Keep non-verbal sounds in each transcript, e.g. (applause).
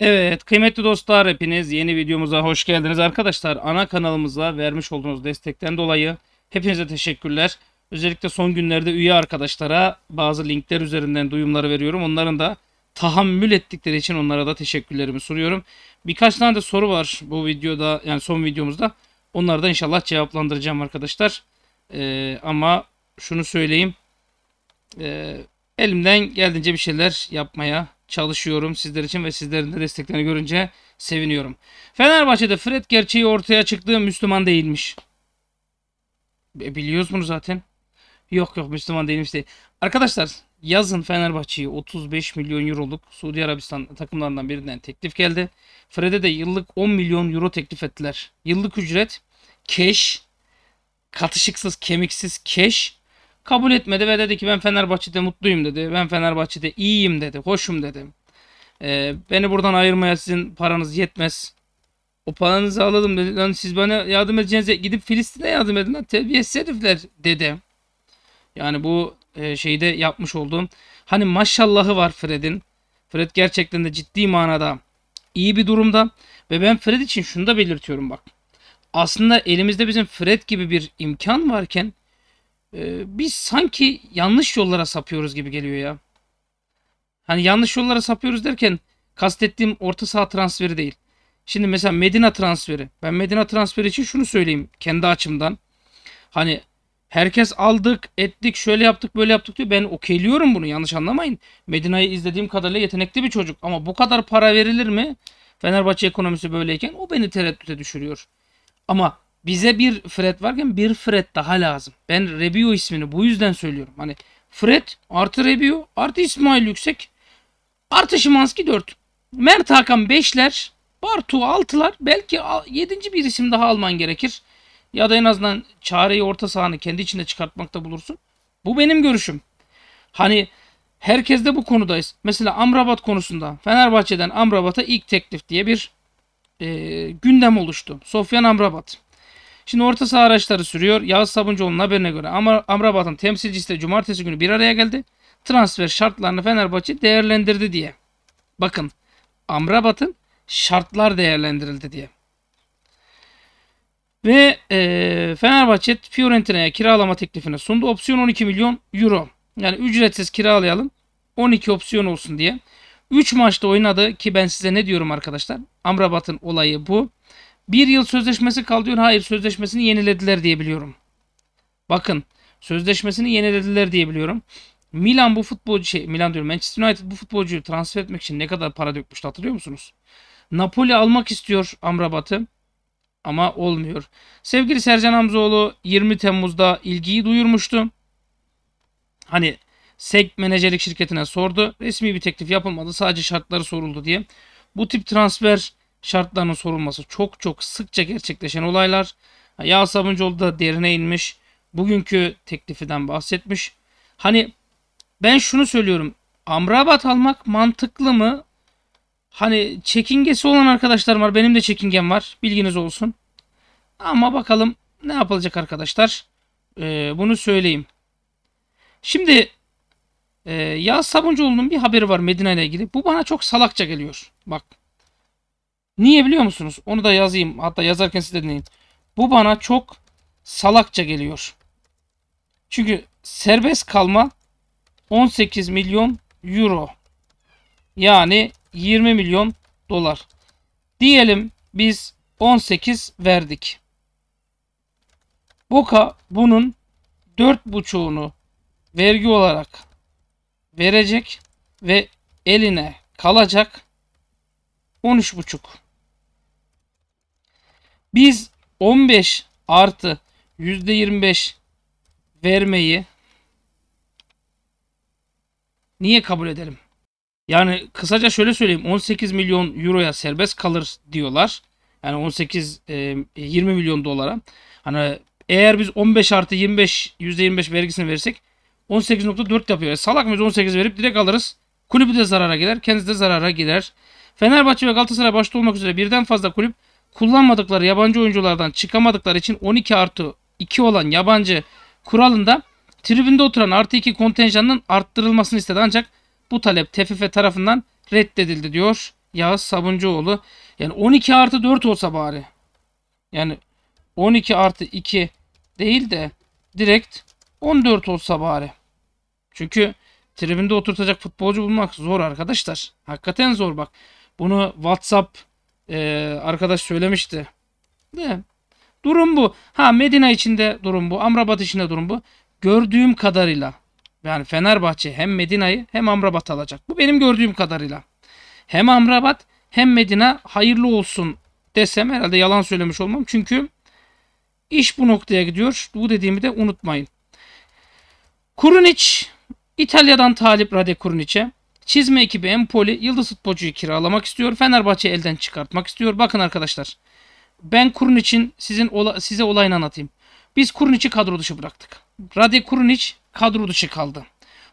Evet kıymetli dostlar hepiniz yeni videomuza hoş geldiniz arkadaşlar. Ana kanalımıza vermiş olduğunuz destekten dolayı hepinize teşekkürler. Özellikle son günlerde üye arkadaşlara bazı linkler üzerinden duyumları veriyorum. Onların da tahammül ettikleri için onlara da teşekkürlerimi sunuyorum. Birkaç tane de soru var bu videoda yani son videomuzda. Onları da inşallah cevaplandıracağım arkadaşlar. Ee, ama şunu söyleyeyim. Ee, Elimden geldiğince bir şeyler yapmaya çalışıyorum sizler için ve sizlerin de desteklerini görünce seviniyorum. Fenerbahçe'de Fred gerçeği ortaya çıktığı Müslüman değilmiş. E, biliyoruz bunu zaten. Yok yok Müslüman değilmiş değil. Arkadaşlar yazın Fenerbahçe'yi 35 milyon euroluk Suudi Arabistan takımlarından birinden teklif geldi. Fred'e de yıllık 10 milyon euro teklif ettiler. Yıllık ücret keş, katışıksız, kemiksiz keş Kabul etmedi ve dedi ki ben Fenerbahçe'de mutluyum dedi. Ben Fenerbahçe'de iyiyim dedi. Hoşum dedi. Ee, beni buradan ayırmaya sizin paranız yetmez. O paranızı alalım dedi. Lan siz bana yardım edeceğinize gidip Filistin'e yardım edin lan. Terbiyesiz herifler dedi. Yani bu e, şeyde yapmış olduğum. Hani maşallahı var Fred'in. Fred gerçekten de ciddi manada iyi bir durumda. Ve ben Fred için şunu da belirtiyorum bak. Aslında elimizde bizim Fred gibi bir imkan varken ee, biz sanki yanlış yollara sapıyoruz gibi geliyor ya. Hani yanlış yollara sapıyoruz derken kastettiğim orta saha transferi değil. Şimdi mesela Medina transferi. Ben Medina transferi için şunu söyleyeyim kendi açımdan. Hani herkes aldık, ettik, şöyle yaptık, böyle yaptık diyor. Ben okeyliyorum bunu yanlış anlamayın. Medina'yı izlediğim kadarıyla yetenekli bir çocuk. Ama bu kadar para verilir mi? Fenerbahçe ekonomisi böyleyken o beni tereddüte düşürüyor. Ama bize bir Fred varken bir Fred daha lazım. Ben Rebio ismini bu yüzden söylüyorum. Hani Fred artı Rebio artı İsmail Yüksek artı Şimanski 4. Mert Hakan 5'ler Bartu 6'lar belki 7. bir isim daha alman gerekir. Ya da en azından çareyi orta sahanı kendi içinde çıkartmakta bulursun. Bu benim görüşüm. Hani herkes de bu konudayız. Mesela Amrabat konusunda Fenerbahçe'den Amrabat'a ilk teklif diye bir e, gündem oluştu. Sofyan Amrabat. Şimdi orta saha araçları sürüyor. Yağız Sabuncuoğlu'nun haberine göre Am Amrabat'ın temsilcisi de cumartesi günü bir araya geldi. Transfer şartlarını Fenerbahçe değerlendirdi diye. Bakın Amrabat'ın şartlar değerlendirildi diye. Ve e, Fenerbahçe Fiorentina'ya kiralama teklifini sundu. Opsiyon 12 milyon euro. Yani ücretsiz kiralayalım. 12 opsiyon olsun diye. 3 maçta oynadı ki ben size ne diyorum arkadaşlar. Amrabat'ın olayı bu. Bir yıl sözleşmesi kal diyor. Hayır sözleşmesini yenilediler diye biliyorum. Bakın sözleşmesini yenilediler diye biliyorum. Milan bu futbolcu şey Milan diyorum Manchester United bu futbolcuyu transfer etmek için ne kadar para dökmüştü hatırlıyor musunuz? Napoli almak istiyor Amrabat'ı ama olmuyor. Sevgili Sercan Hamzoğlu 20 Temmuz'da ilgiyi duyurmuştu. Hani SEG menajerlik şirketine sordu. Resmi bir teklif yapılmadı. Sadece şartları soruldu diye. Bu tip transfer şartlarının sorulması çok çok sıkça gerçekleşen olaylar. Yağ Sabuncuoğlu da derine inmiş. Bugünkü teklifiden bahsetmiş. Hani ben şunu söylüyorum. Amrabat almak mantıklı mı? Hani çekingesi olan arkadaşlarım var. Benim de çekingem var. Bilginiz olsun. Ama bakalım ne yapılacak arkadaşlar. Ee, bunu söyleyeyim. Şimdi e, Yağız Sabuncuoğlu'nun bir haberi var Medine ile ilgili. Bu bana çok salakça geliyor. Bak Niye biliyor musunuz? Onu da yazayım. Hatta yazarken siz de dinleyin. Bu bana çok salakça geliyor. Çünkü serbest kalma 18 milyon euro. Yani 20 milyon dolar. Diyelim biz 18 verdik. Boka bunun 4,5'unu vergi olarak verecek ve eline kalacak 13,5. Biz 15 artı %25 vermeyi niye kabul edelim? Yani kısaca şöyle söyleyeyim 18 milyon euroya serbest kalır diyorlar. Yani 18 20 e, milyon dolara. Hani eğer biz 15 artı 25 %25 vergisini verirsek 18.4 yapıyor. E salak mıyız 18 verip direkt alırız. Kulübü de zarara gider, kendisi de zarara gider. Fenerbahçe ve Galatasaray başta olmak üzere birden fazla kulüp kullanmadıkları yabancı oyunculardan çıkamadıkları için 12 artı 2 olan yabancı kuralında tribünde oturan artı 2 kontenjanının arttırılmasını istedi. Ancak bu talep TFF tarafından reddedildi diyor Yağız Sabuncuoğlu. Yani 12 artı 4 olsa bari. Yani 12 artı 2 değil de direkt 14 olsa bari. Çünkü tribünde oturtacak futbolcu bulmak zor arkadaşlar. Hakikaten zor bak. Bunu WhatsApp ee, arkadaş söylemişti. De. Durum bu. Ha Medine içinde durum bu. Amrabat içinde durum bu. Gördüğüm kadarıyla yani Fenerbahçe hem Medina'yı hem Amrabat alacak. Bu benim gördüğüm kadarıyla. Hem Amrabat hem Medine hayırlı olsun desem herhalde yalan söylemiş olmam. Çünkü iş bu noktaya gidiyor. Bu dediğimi de unutmayın. Kurunic İtalya'dan talip Rade Kurinic'e. Çizme ekibi Empoli yıldız futbolcuyu kiralamak istiyor. Fenerbahçe elden çıkartmak istiyor. Bakın arkadaşlar. Ben Kurun için sizin ola, size olayını anlatayım. Biz Kuruniç'i kadro dışı bıraktık. Rade Kuruniç kadro dışı kaldı.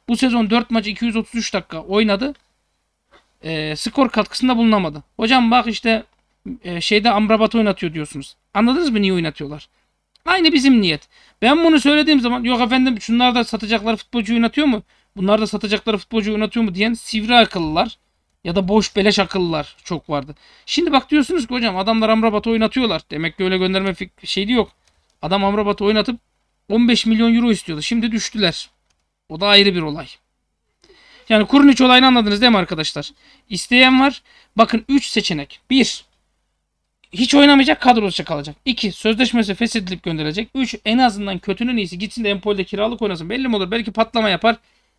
Bu sezon 4 maç 233 dakika oynadı. E, skor katkısında bulunamadı. Hocam bak işte e, şeyde Amrabat oynatıyor diyorsunuz. Anladınız mı niye oynatıyorlar? Aynı bizim niyet. Ben bunu söylediğim zaman yok efendim şunlar da satacaklar futbolcu oynatıyor mu? Bunlar da satacakları futbolcu oynatıyor mu diyen sivri akıllılar ya da boş beleş akıllılar çok vardı. Şimdi bak diyorsunuz ki hocam adamlar Amrabat'ı oynatıyorlar. Demek ki öyle gönderme şeyi yok. Adam Amrabat'ı oynatıp 15 milyon euro istiyordu. Şimdi düştüler. O da ayrı bir olay. Yani kurun Kurniç olayını anladınız değil mi arkadaşlar? İsteyen var. Bakın 3 seçenek. 1. Hiç oynamayacak kadro dışı kalacak. 2. Sözleşmesi feshedilip gönderecek. 3. En azından kötünün iyisi gitsin de Empoli'de kiralık oynasın. Belli mi olur? Belki patlama yapar.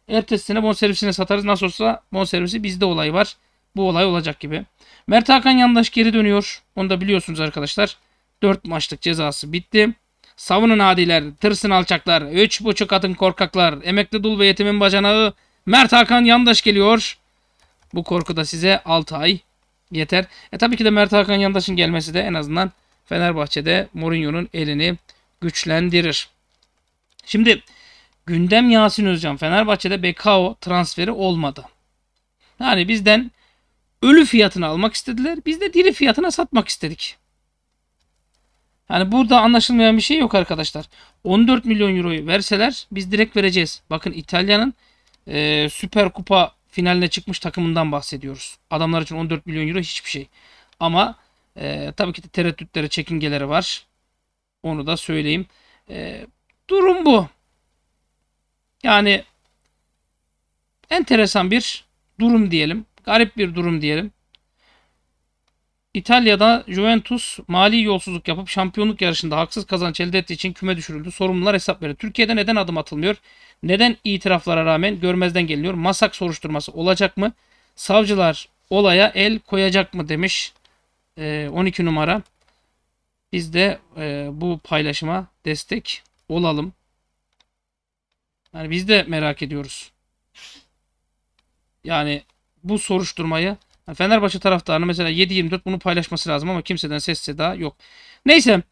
Ertesi sene bonservisine satarız. Nasıl olsa bonservisi bizde olay var. Bu olay olacak gibi. Mert Hakan yandaş geri dönüyor. Onu da biliyorsunuz arkadaşlar. 4 maçlık cezası bitti. Savunun adiler, tırsın alçaklar, 3,5 atın korkaklar, emekli dul ve yetimin bacanağı Mert Hakan yandaş geliyor. Bu korku da size 6 ay yeter. E tabii ki de Mert Hakan yandaşın gelmesi de en azından Fenerbahçe'de Mourinho'nun elini güçlendirir. Şimdi Gündem Yasin Özcan Fenerbahçe'de Bekao transferi olmadı. Yani bizden ölü fiyatını almak istediler. Biz de diri fiyatına satmak istedik. Yani burada anlaşılmayan bir şey yok arkadaşlar. 14 milyon euroyu verseler biz direkt vereceğiz. Bakın İtalya'nın e, Süper Kupa finaline çıkmış takımından bahsediyoruz. Adamlar için 14 milyon euro hiçbir şey. Ama e, tabii ki de tereddütleri, çekingeleri var. Onu da söyleyeyim. E, durum bu. Yani enteresan bir durum diyelim. Garip bir durum diyelim. İtalya'da Juventus mali yolsuzluk yapıp şampiyonluk yarışında haksız kazanç elde ettiği için küme düşürüldü. Sorumlular hesap verin. Türkiye'de neden adım atılmıyor? Neden itiraflara rağmen görmezden geliniyor? Masak soruşturması olacak mı? Savcılar olaya el koyacak mı demiş 12 e, numara. Biz de e, bu paylaşıma destek olalım. Yani biz de merak ediyoruz. Yani bu soruşturmayı Fenerbahçe taraftarını mesela 7-24 bunu paylaşması lazım ama kimseden ses seda yok. Neyse.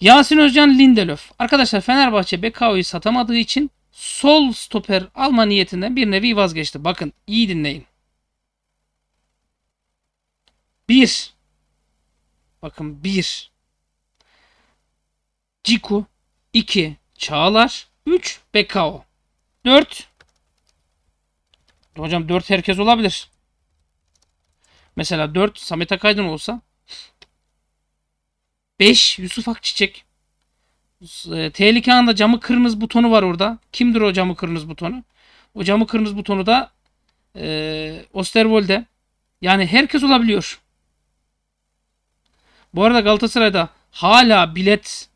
Yasin Özcan Lindelöf. Arkadaşlar Fenerbahçe Bekao'yu satamadığı için sol stoper alma niyetinden bir nevi vazgeçti. Bakın iyi dinleyin. Bir. Bakın bir. Ciku. iki Çağlar. 3 Bekao. 4 Hocam 4 herkes olabilir. Mesela 4 Samet Akaydın olsa 5 Yusuf Akçiçek. Ee, tehlike anında camı kırmızı butonu var orada. Kimdir o camı kırmızı butonu? O camı kırmızı butonu da e, Osterwold'e. Yani herkes olabiliyor. Bu arada Galatasaray'da hala bilet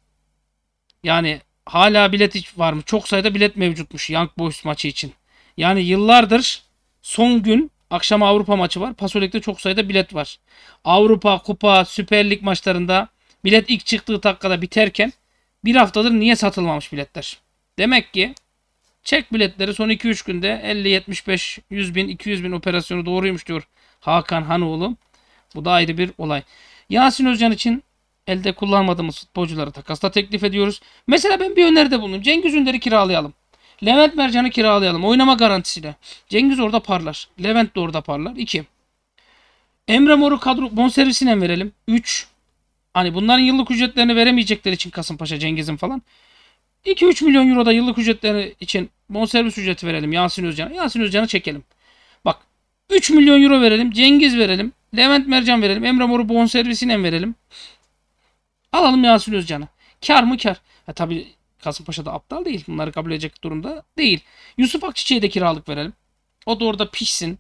yani hala bilet var mı? Çok sayıda bilet mevcutmuş Young Boys maçı için. Yani yıllardır son gün akşam Avrupa maçı var. Pasolik'te çok sayıda bilet var. Avrupa, Kupa, Süper Lig maçlarında bilet ilk çıktığı dakikada biterken bir haftadır niye satılmamış biletler? Demek ki çek biletleri son 2-3 günde 50, 75, 100 bin, 200 bin operasyonu doğruymuş diyor Hakan Hanoğlu. Bu da ayrı bir olay. Yasin Özcan için Elde kullanmadığımız futbolcuları takasta teklif ediyoruz. Mesela ben bir öneride bulundum. Cengiz Ünder'i kiralayalım. Levent Mercan'ı kiralayalım. Oynama garantisiyle. Cengiz orada parlar. Levent de orada parlar. 2. Emre Mor'u kadro bonservisine verelim. 3. Hani bunların yıllık ücretlerini veremeyecekler için Kasımpaşa Cengiz'in falan. 2-3 milyon euroda yıllık ücretleri için bonservis ücreti verelim Yasin Özcan'a. Yasin Özcan'ı çekelim. Bak 3 milyon euro verelim. Cengiz verelim. Levent Mercan verelim. Emre Mor'u bonservisine verelim. Alalım Yasin Özcan'ı. Kar mı kar? Ha, e, tabii Kasımpaşa da aptal değil. Bunları kabul edecek durumda değil. Yusuf Akçiçek'e de kiralık verelim. O da orada pişsin.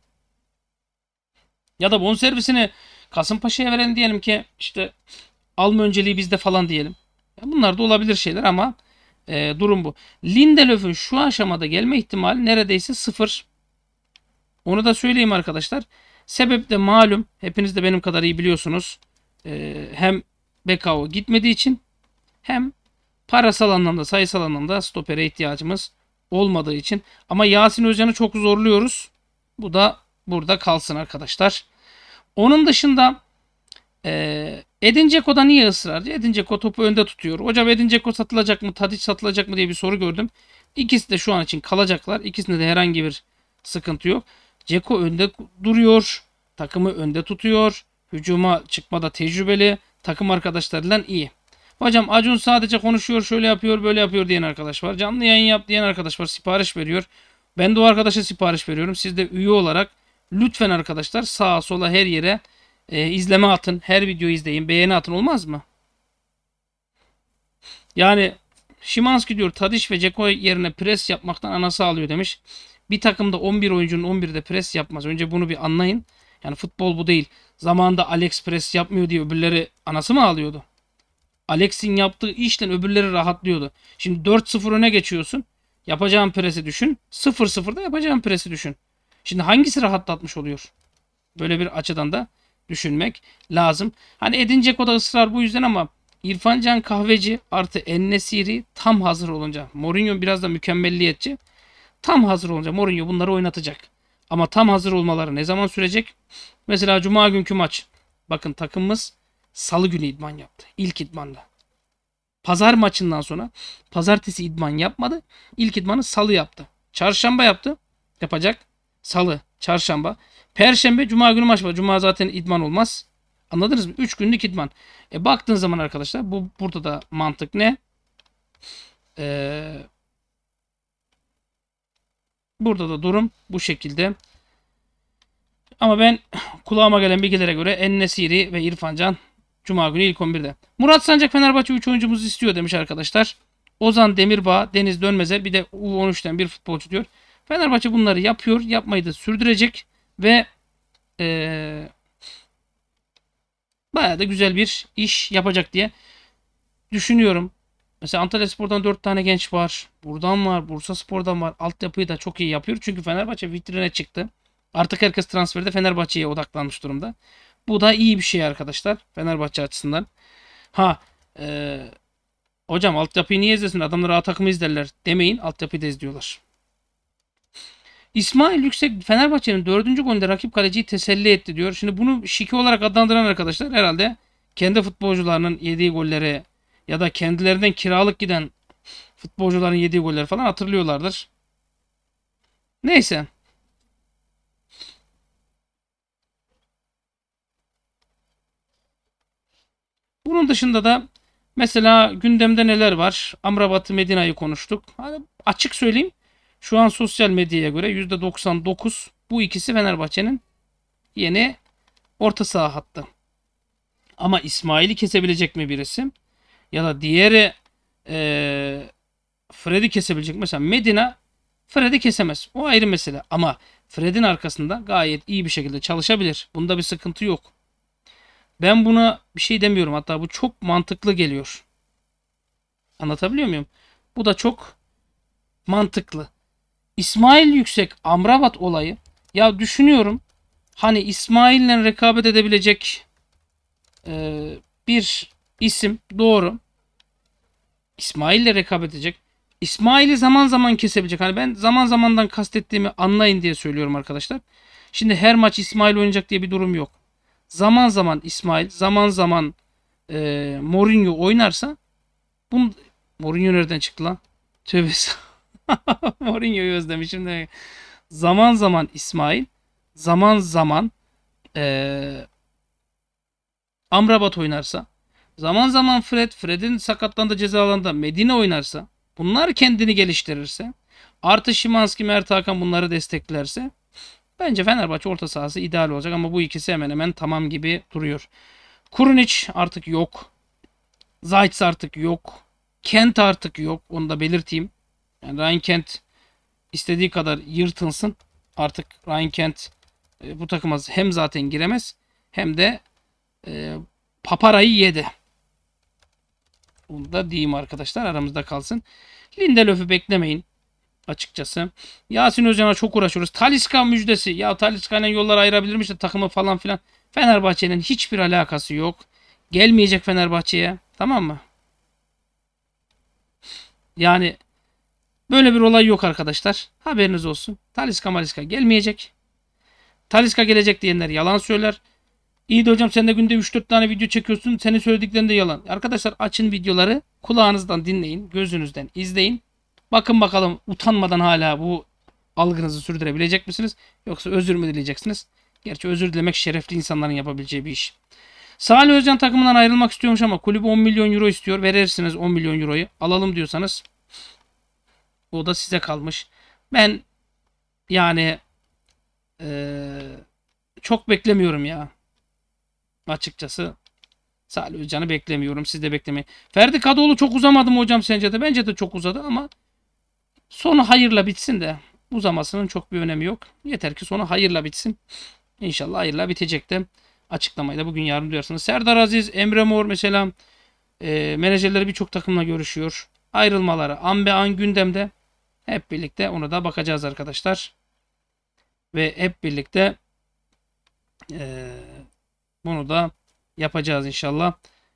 Ya da bon servisini Kasımpaşa'ya verelim diyelim ki işte alma önceliği bizde falan diyelim. bunlar da olabilir şeyler ama e, durum bu. Lindelöf'ün şu aşamada gelme ihtimali neredeyse sıfır. Onu da söyleyeyim arkadaşlar. Sebep de malum. Hepiniz de benim kadar iyi biliyorsunuz. E, hem Bekao gitmediği için hem parasal anlamda sayısal anlamda stopere ihtiyacımız olmadığı için. Ama Yasin Özcan'ı çok zorluyoruz. Bu da burada kalsın arkadaşlar. Onun dışında e, Edin Ceko'da niye ısrarcı? Edin Ceko topu önde tutuyor. Hocam Edin Ceko satılacak mı? Tadic satılacak mı diye bir soru gördüm. İkisi de şu an için kalacaklar. İkisinde de herhangi bir sıkıntı yok. Ceko önde duruyor. Takımı önde tutuyor. Hücuma çıkmada tecrübeli. Takım arkadaşlarıyla iyi. Hocam Acun sadece konuşuyor, şöyle yapıyor, böyle yapıyor diyen arkadaş var. Canlı yayın yap diyen arkadaş var. Sipariş veriyor. Ben de o arkadaşa sipariş veriyorum. Siz de üye olarak lütfen arkadaşlar sağa sola her yere e, izleme atın. Her videoyu izleyin. Beğeni atın olmaz mı? Yani Şimanski diyor Tadiş ve Ceko yerine pres yapmaktan anası alıyor demiş. Bir takımda 11 oyuncunun 11'de pres yapmaz. Önce bunu bir anlayın. Yani futbol bu değil. Zamanında AliExpress yapmıyor diye öbürleri anası mı ağlıyordu? Alex'in yaptığı işten öbürleri rahatlıyordu. Şimdi 4-0 öne geçiyorsun. Yapacağın presi düşün. 0-0'da yapacağın presi düşün. Şimdi hangisi rahatlatmış oluyor? Böyle bir açıdan da düşünmek lazım. Hani edince o da ısrar bu yüzden ama İrfan Can Kahveci artı Ennesiri tam hazır olunca. Mourinho biraz da mükemmelliyetçi. Tam hazır olunca Mourinho bunları oynatacak. Ama tam hazır olmaları ne zaman sürecek? Mesela cuma günkü maç. Bakın takımımız salı günü idman yaptı. İlk idmanda. Pazar maçından sonra pazartesi idman yapmadı. İlk idmanı salı yaptı. Çarşamba yaptı. Yapacak. Salı, çarşamba. Perşembe, cuma günü maç var. Cuma zaten idman olmaz. Anladınız mı? 3 günlük idman. E baktığın zaman arkadaşlar bu burada da mantık ne? Ee, Burada da durum bu şekilde. Ama ben kulağıma gelen bilgilere göre Ennesiri ve İrfancan Can Cuma günü ilk 11'de. Murat Sancak Fenerbahçe 3 oyuncumuzu istiyor demiş arkadaşlar. Ozan Demirbağ, Deniz Dönmez'e bir de U13'ten bir futbolcu diyor. Fenerbahçe bunları yapıyor. Yapmayı da sürdürecek. Ve ee, bayağı da güzel bir iş yapacak diye düşünüyorum. Mesela Antalya Spor'dan 4 tane genç var. Buradan var. Bursa Spor'dan var. Altyapıyı da çok iyi yapıyor. Çünkü Fenerbahçe vitrine çıktı. Artık herkes transferde Fenerbahçe'ye odaklanmış durumda. Bu da iyi bir şey arkadaşlar. Fenerbahçe açısından. Ha e, hocam altyapıyı niye izlesin? Adamlar A takımı izlerler demeyin. Altyapıyı da izliyorlar. İsmail Yüksek Fenerbahçe'nin dördüncü golünde rakip kaleciyi teselli etti diyor. Şimdi bunu şike olarak adlandıran arkadaşlar herhalde kendi futbolcularının yediği golleri ya da kendilerinden kiralık giden futbolcuların yediği golleri falan hatırlıyorlardır. Neyse. Bunun dışında da mesela gündemde neler var? Amrabat'ı Medina'yı konuştuk. Hani açık söyleyeyim. Şu an sosyal medyaya göre %99 bu ikisi Fenerbahçe'nin yeni orta saha hattı. Ama İsmail'i kesebilecek mi bir isim? ya da diğeri e, Fred'i kesebilecek. Mesela Medina Fred'i kesemez. O ayrı mesele. Ama Fred'in arkasında gayet iyi bir şekilde çalışabilir. Bunda bir sıkıntı yok. Ben buna bir şey demiyorum. Hatta bu çok mantıklı geliyor. Anlatabiliyor muyum? Bu da çok mantıklı. İsmail Yüksek Amrabat olayı. Ya düşünüyorum hani İsmail'le rekabet edebilecek e, bir isim doğru. İsmail'le rekabet edecek. İsmail'i zaman zaman kesebilecek. Hani ben zaman zamandan kastettiğimi anlayın diye söylüyorum arkadaşlar. Şimdi her maç İsmail oynayacak diye bir durum yok. Zaman zaman İsmail, zaman zaman e, Mourinho oynarsa bunu Mourinho nereden çıktı lan? Tövbe (laughs) Mourinho'yu özlemişim de. Zaman zaman İsmail, zaman zaman e, Amrabat oynarsa zaman zaman Fred, Fred'in sakatlandığı ceza Medine oynarsa, bunlar kendini geliştirirse, artı Şimanski, Mert Hakan bunları desteklerse bence Fenerbahçe orta sahası ideal olacak ama bu ikisi hemen hemen tamam gibi duruyor. Kurunic artık yok. Zayt's artık yok. Kent artık yok. Onu da belirteyim. Yani Ryan Kent istediği kadar yırtılsın. Artık Ryan Kent e, bu takıma hem zaten giremez hem de e, paparayı yedi. Bunu da diyeyim arkadaşlar aramızda kalsın. Lindelöf'ü beklemeyin açıkçası. Yasin Özcan'a çok uğraşıyoruz. Taliska müjdesi. Ya Taliska ile yollar ayırabilirmiş de takımı falan filan. Fenerbahçe'nin hiçbir alakası yok. Gelmeyecek Fenerbahçe'ye. Tamam mı? Yani böyle bir olay yok arkadaşlar. Haberiniz olsun. Taliska Maliska gelmeyecek. Taliska gelecek diyenler yalan söyler. İyi de hocam sen de günde 3-4 tane video çekiyorsun. Senin söylediklerin de yalan. Arkadaşlar açın videoları. Kulağınızdan dinleyin. Gözünüzden izleyin. Bakın bakalım utanmadan hala bu algınızı sürdürebilecek misiniz? Yoksa özür mü dileyeceksiniz? Gerçi özür dilemek şerefli insanların yapabileceği bir iş. Salih Özcan takımından ayrılmak istiyormuş ama kulübü 10 milyon euro istiyor. Verirsiniz 10 milyon euroyu. Alalım diyorsanız o da size kalmış. Ben yani ee, çok beklemiyorum ya. Açıkçası Salih Özcan'ı beklemiyorum. Siz de beklemeyin. Ferdi Kadıoğlu çok uzamadı mı hocam sence de? Bence de çok uzadı ama sonu hayırla bitsin de uzamasının çok bir önemi yok. Yeter ki sonu hayırla bitsin. İnşallah hayırla bitecek de açıklamayı da bugün yarın duyarsınız. Serdar Aziz, Emre Mor mesela e, menajerleri birçok takımla görüşüyor. Ayrılmaları an be an gündemde. Hep birlikte ona da bakacağız arkadaşlar. Ve hep birlikte eee bunu da yapacağız inşallah.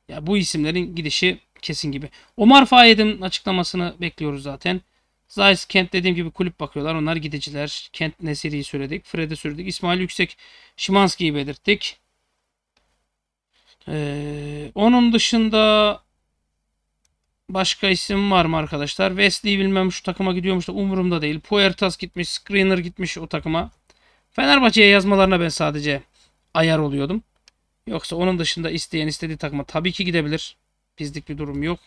Ya bu isimlerin gidişi kesin gibi. Omar Fayed'in açıklamasını bekliyoruz zaten. Zayis Kent dediğim gibi kulüp bakıyorlar. Onlar gidiciler. Kent Nesiri'yi söyledik. Fred'i sürdük. İsmail Yüksek Şimanski'yi belirttik. Ee, onun dışında başka isim var mı arkadaşlar? Wesley bilmem şu takıma gidiyormuş da umurumda değil. Puertas gitmiş. Screener gitmiş o takıma. Fenerbahçe'ye yazmalarına ben sadece ayar oluyordum. Yoksa onun dışında isteyen istediği takıma tabii ki gidebilir. Bizlik bir durum yok.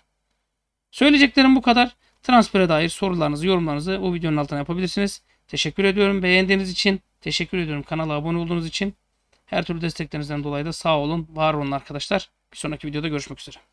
Söyleyeceklerim bu kadar. Transfere dair sorularınızı, yorumlarınızı o videonun altına yapabilirsiniz. Teşekkür ediyorum beğendiğiniz için. Teşekkür ediyorum kanala abone olduğunuz için. Her türlü desteklerinizden dolayı da sağ olun, var olun arkadaşlar. Bir sonraki videoda görüşmek üzere.